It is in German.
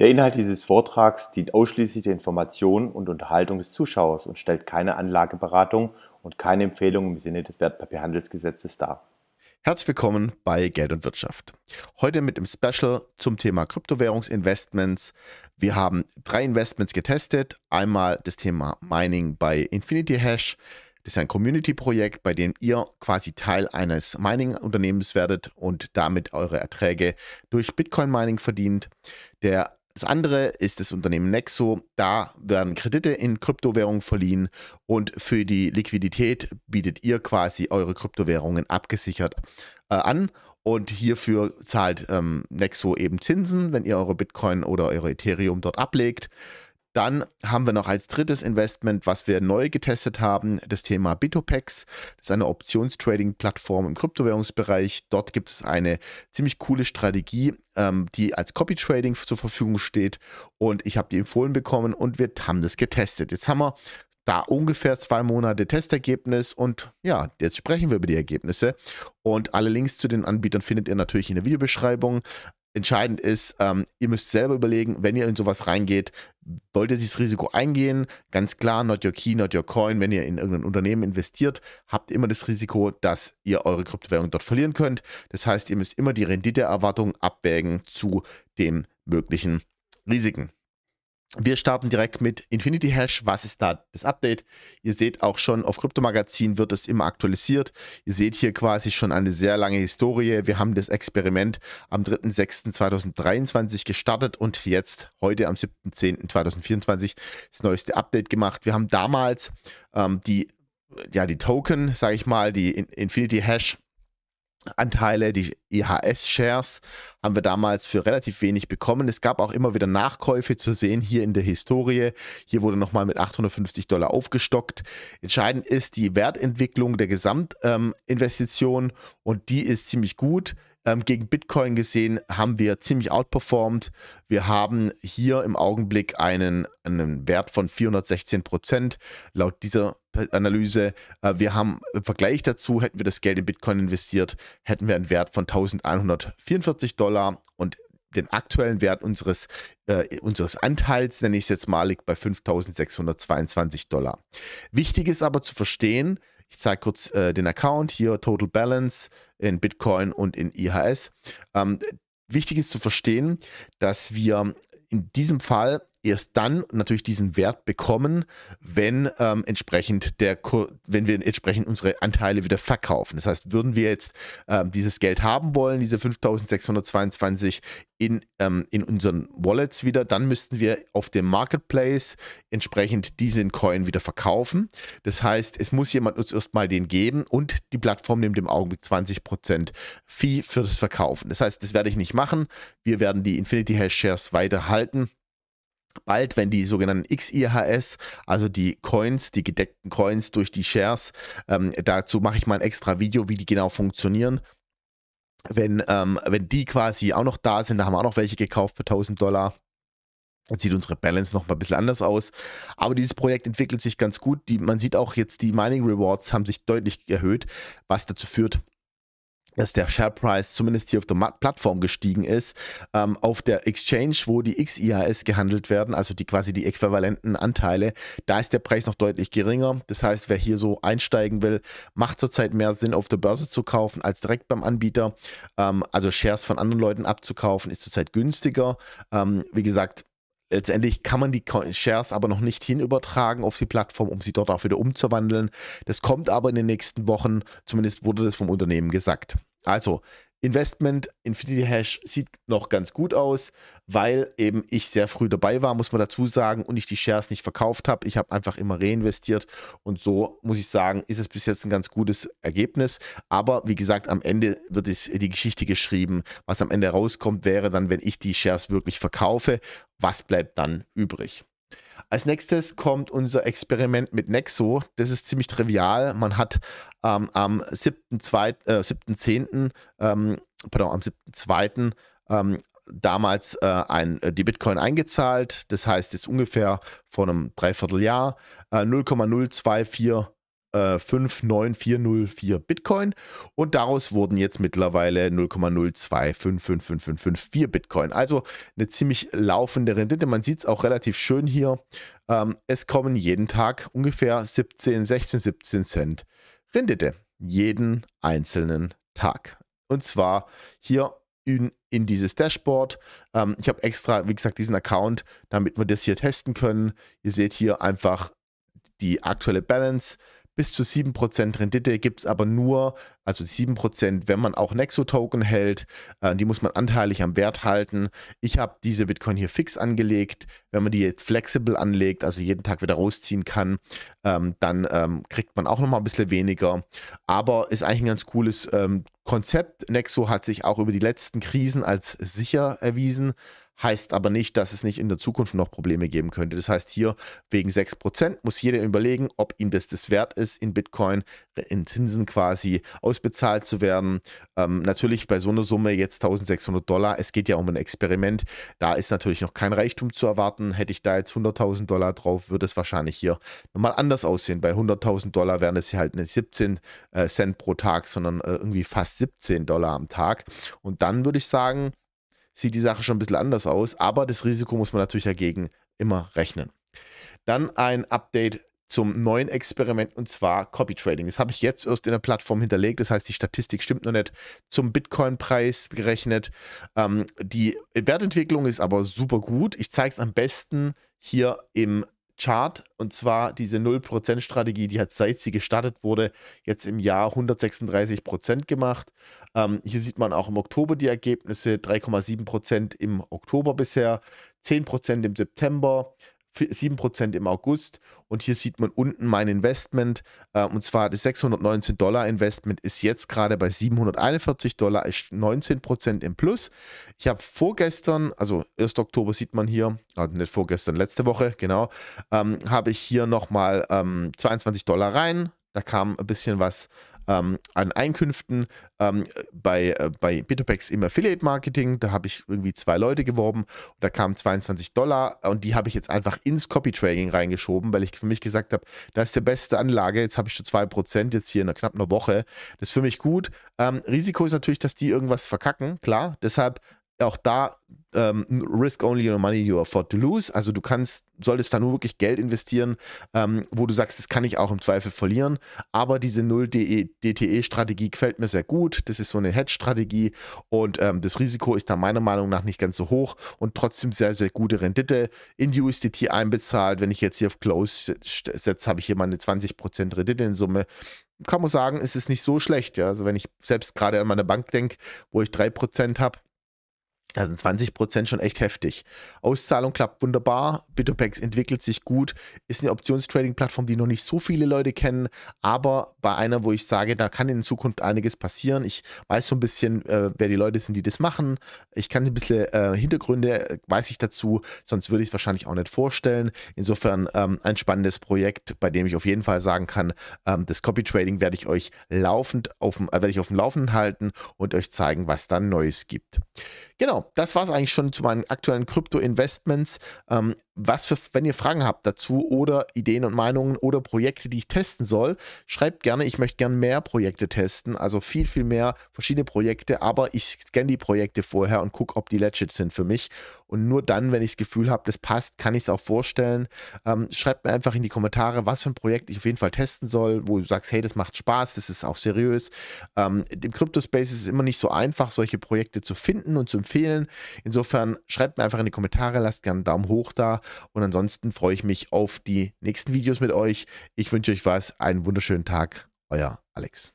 Der Inhalt dieses Vortrags dient ausschließlich der Information und Unterhaltung des Zuschauers und stellt keine Anlageberatung und keine Empfehlung im Sinne des Wertpapierhandelsgesetzes dar. Herzlich willkommen bei Geld und Wirtschaft. Heute mit dem Special zum Thema Kryptowährungsinvestments. Wir haben drei Investments getestet. Einmal das Thema Mining bei Infinity Hash. Das ist ein Community-Projekt, bei dem ihr quasi Teil eines Mining-Unternehmens werdet und damit eure Erträge durch Bitcoin-Mining verdient. Der das andere ist das Unternehmen Nexo. Da werden Kredite in Kryptowährungen verliehen und für die Liquidität bietet ihr quasi eure Kryptowährungen abgesichert äh, an. Und hierfür zahlt ähm, Nexo eben Zinsen, wenn ihr eure Bitcoin oder eure Ethereum dort ablegt. Dann haben wir noch als drittes Investment, was wir neu getestet haben, das Thema Bitopex. Das ist eine Optionstrading-Plattform im Kryptowährungsbereich. Dort gibt es eine ziemlich coole Strategie, ähm, die als Copy-Trading zur Verfügung steht. Und ich habe die empfohlen bekommen und wir haben das getestet. Jetzt haben wir da ungefähr zwei Monate Testergebnis und ja, jetzt sprechen wir über die Ergebnisse und alle Links zu den Anbietern findet ihr natürlich in der Videobeschreibung entscheidend ist, ähm, ihr müsst selber überlegen, wenn ihr in sowas reingeht, wollt ihr dieses Risiko eingehen? Ganz klar, not your key, not your coin. Wenn ihr in irgendein Unternehmen investiert, habt ihr immer das Risiko, dass ihr eure Kryptowährung dort verlieren könnt. Das heißt, ihr müsst immer die Renditeerwartung abwägen zu den möglichen Risiken. Wir starten direkt mit Infinity Hash. Was ist da das Update? Ihr seht auch schon, auf Kryptomagazin wird es immer aktualisiert. Ihr seht hier quasi schon eine sehr lange Historie. Wir haben das Experiment am 3.6.2023 gestartet und jetzt heute am 7.10.2024 das neueste Update gemacht. Wir haben damals ähm, die, ja, die Token, sage ich mal, die Infinity Hash Anteile, die IHS-Shares, haben wir damals für relativ wenig bekommen. Es gab auch immer wieder Nachkäufe zu sehen hier in der Historie. Hier wurde nochmal mit 850 Dollar aufgestockt. Entscheidend ist die Wertentwicklung der Gesamtinvestition ähm, und die ist ziemlich gut ähm, gegen Bitcoin gesehen haben wir ziemlich outperformed. Wir haben hier im Augenblick einen, einen Wert von 416 Prozent laut dieser Analyse. Äh, wir haben im Vergleich dazu, hätten wir das Geld in Bitcoin investiert, hätten wir einen Wert von 1144 Dollar und den aktuellen Wert unseres, äh, unseres Anteils, nenne ich es jetzt malig, bei 5622 Dollar. Wichtig ist aber zu verstehen, ich zeige kurz äh, den Account, hier Total Balance in Bitcoin und in IHS. E ähm, wichtig ist zu verstehen, dass wir in diesem Fall erst dann natürlich diesen Wert bekommen, wenn ähm, entsprechend der, wenn wir entsprechend unsere Anteile wieder verkaufen. Das heißt, würden wir jetzt ähm, dieses Geld haben wollen, diese 5.622 in, ähm, in unseren Wallets wieder, dann müssten wir auf dem Marketplace entsprechend diesen Coin wieder verkaufen. Das heißt, es muss jemand uns erstmal den geben und die Plattform nimmt im Augenblick 20% Fee für das Verkaufen. Das heißt, das werde ich nicht machen. Wir werden die Infinity Hash Shares weiterhalten bald, wenn die sogenannten XIHS, also die Coins, die gedeckten Coins durch die Shares, ähm, dazu mache ich mal ein extra Video, wie die genau funktionieren. Wenn, ähm, wenn die quasi auch noch da sind, da haben wir auch noch welche gekauft für 1000 Dollar. Dann sieht unsere Balance noch mal ein bisschen anders aus. Aber dieses Projekt entwickelt sich ganz gut. Die, man sieht auch jetzt, die Mining Rewards haben sich deutlich erhöht, was dazu führt, dass der Share Price zumindest hier auf der Plattform gestiegen ist. Ähm, auf der Exchange, wo die XIHS gehandelt werden, also die quasi die äquivalenten Anteile, da ist der Preis noch deutlich geringer. Das heißt, wer hier so einsteigen will, macht zurzeit mehr Sinn, auf der Börse zu kaufen als direkt beim Anbieter. Ähm, also Shares von anderen Leuten abzukaufen, ist zurzeit günstiger. Ähm, wie gesagt, Letztendlich kann man die Shares aber noch nicht hinübertragen auf die Plattform, um sie dort auch wieder umzuwandeln. Das kommt aber in den nächsten Wochen, zumindest wurde das vom Unternehmen gesagt. Also, Investment Infinity Hash sieht noch ganz gut aus, weil eben ich sehr früh dabei war, muss man dazu sagen, und ich die Shares nicht verkauft habe. Ich habe einfach immer reinvestiert und so muss ich sagen, ist es bis jetzt ein ganz gutes Ergebnis. Aber wie gesagt, am Ende wird es die Geschichte geschrieben. Was am Ende rauskommt, wäre dann, wenn ich die Shares wirklich verkaufe, was bleibt dann übrig? Als nächstes kommt unser Experiment mit Nexo. Das ist ziemlich trivial. Man hat ähm, am 7.10., äh, 7 ähm, pardon, am 7.2. Ähm, damals äh, ein, äh, die Bitcoin eingezahlt. Das heißt jetzt ungefähr vor einem Dreivierteljahr äh, 0,024 äh, 59404 Bitcoin und daraus wurden jetzt mittlerweile 0,02555554 Bitcoin. Also eine ziemlich laufende Rendite. Man sieht es auch relativ schön hier. Ähm, es kommen jeden Tag ungefähr 17, 16, 17 Cent Rendite. Jeden einzelnen Tag. Und zwar hier in, in dieses Dashboard. Ähm, ich habe extra, wie gesagt, diesen Account, damit wir das hier testen können. Ihr seht hier einfach die aktuelle Balance. Bis zu 7% Rendite gibt es aber nur, also 7%, wenn man auch Nexo-Token hält. Äh, die muss man anteilig am Wert halten. Ich habe diese Bitcoin hier fix angelegt. Wenn man die jetzt flexibel anlegt, also jeden Tag wieder rausziehen kann, ähm, dann ähm, kriegt man auch nochmal ein bisschen weniger. Aber ist eigentlich ein ganz cooles ähm, Konzept. Nexo hat sich auch über die letzten Krisen als sicher erwiesen heißt aber nicht, dass es nicht in der Zukunft noch Probleme geben könnte. Das heißt, hier wegen 6% muss jeder überlegen, ob ihm das das wert ist, in Bitcoin in Zinsen quasi ausbezahlt zu werden. Ähm, natürlich bei so einer Summe jetzt 1600 Dollar, es geht ja um ein Experiment, da ist natürlich noch kein Reichtum zu erwarten. Hätte ich da jetzt 100.000 Dollar drauf, würde es wahrscheinlich hier nochmal anders aussehen. Bei 100.000 Dollar wären es ja halt nicht 17 äh, Cent pro Tag, sondern äh, irgendwie fast 17 Dollar am Tag. Und dann würde ich sagen, sieht die Sache schon ein bisschen anders aus, aber das Risiko muss man natürlich dagegen immer rechnen. Dann ein Update zum neuen Experiment und zwar Copy Trading. Das habe ich jetzt erst in der Plattform hinterlegt, das heißt, die Statistik stimmt noch nicht zum Bitcoin-Preis gerechnet. Ähm, die Wertentwicklung ist aber super gut. Ich zeige es am besten hier im Chart und zwar diese 0% Strategie, die hat seit sie gestartet wurde, jetzt im Jahr 136% gemacht. Ähm, hier sieht man auch im Oktober die Ergebnisse, 3,7% im Oktober bisher, 10% im September, 7% im August. Und hier sieht man unten mein Investment. Äh, und zwar das 619 Dollar Investment ist jetzt gerade bei 741 Dollar, ist 19% im Plus. Ich habe vorgestern, also 1. Oktober sieht man hier, also nicht vorgestern, letzte Woche, genau, ähm, habe ich hier nochmal ähm, 22 Dollar rein. Da kam ein bisschen was ähm, an Einkünften ähm, bei, äh, bei BitoPEX im Affiliate-Marketing. Da habe ich irgendwie zwei Leute geworben und da kamen 22 Dollar und die habe ich jetzt einfach ins Copy-Trading reingeschoben, weil ich für mich gesagt habe, das ist die beste Anlage. Jetzt habe ich schon 2% jetzt hier in einer, knapp einer Woche. Das ist für mich gut. Ähm, Risiko ist natürlich, dass die irgendwas verkacken, klar. Deshalb auch da ähm, Risk only your money you afford to lose. Also du kannst, solltest da nur wirklich Geld investieren, ähm, wo du sagst, das kann ich auch im Zweifel verlieren. Aber diese 0 DTE-Strategie e, gefällt mir sehr gut. Das ist so eine Hedge-Strategie und ähm, das Risiko ist da meiner Meinung nach nicht ganz so hoch und trotzdem sehr, sehr gute Rendite in USDT einbezahlt. Wenn ich jetzt hier auf Close setze, habe ich hier meine 20% Rendite in Summe kann man sagen, ist es nicht so schlecht. Ja? Also wenn ich selbst gerade an meine Bank denke, wo ich 3% habe, da sind 20 Prozent schon echt heftig. Auszahlung klappt wunderbar. BitoPEX entwickelt sich gut. Ist eine Optionstrading-Plattform, die noch nicht so viele Leute kennen, aber bei einer, wo ich sage, da kann in Zukunft einiges passieren. Ich weiß so ein bisschen, äh, wer die Leute sind, die das machen. Ich kann ein bisschen äh, Hintergründe, äh, weiß ich dazu, sonst würde ich es wahrscheinlich auch nicht vorstellen. Insofern ähm, ein spannendes Projekt, bei dem ich auf jeden Fall sagen kann, ähm, das Copy-Trading werde ich euch laufend auf, äh, werde ich auf dem Laufenden halten und euch zeigen, was da Neues gibt. Genau das war es eigentlich schon zu meinen aktuellen Krypto-Investments. Ähm, was für, wenn ihr Fragen habt dazu oder Ideen und Meinungen oder Projekte, die ich testen soll, schreibt gerne. Ich möchte gerne mehr Projekte testen, also viel, viel mehr verschiedene Projekte, aber ich scanne die Projekte vorher und gucke, ob die legit sind für mich. Und nur dann, wenn ich das Gefühl habe, das passt, kann ich es auch vorstellen. Ähm, schreibt mir einfach in die Kommentare, was für ein Projekt ich auf jeden Fall testen soll, wo du sagst, hey, das macht Spaß, das ist auch seriös. Ähm, Im Crypto-Space ist es immer nicht so einfach, solche Projekte zu finden und zu empfehlen teilen. Insofern schreibt mir einfach in die Kommentare, lasst gerne einen Daumen hoch da und ansonsten freue ich mich auf die nächsten Videos mit euch. Ich wünsche euch was, einen wunderschönen Tag, euer Alex.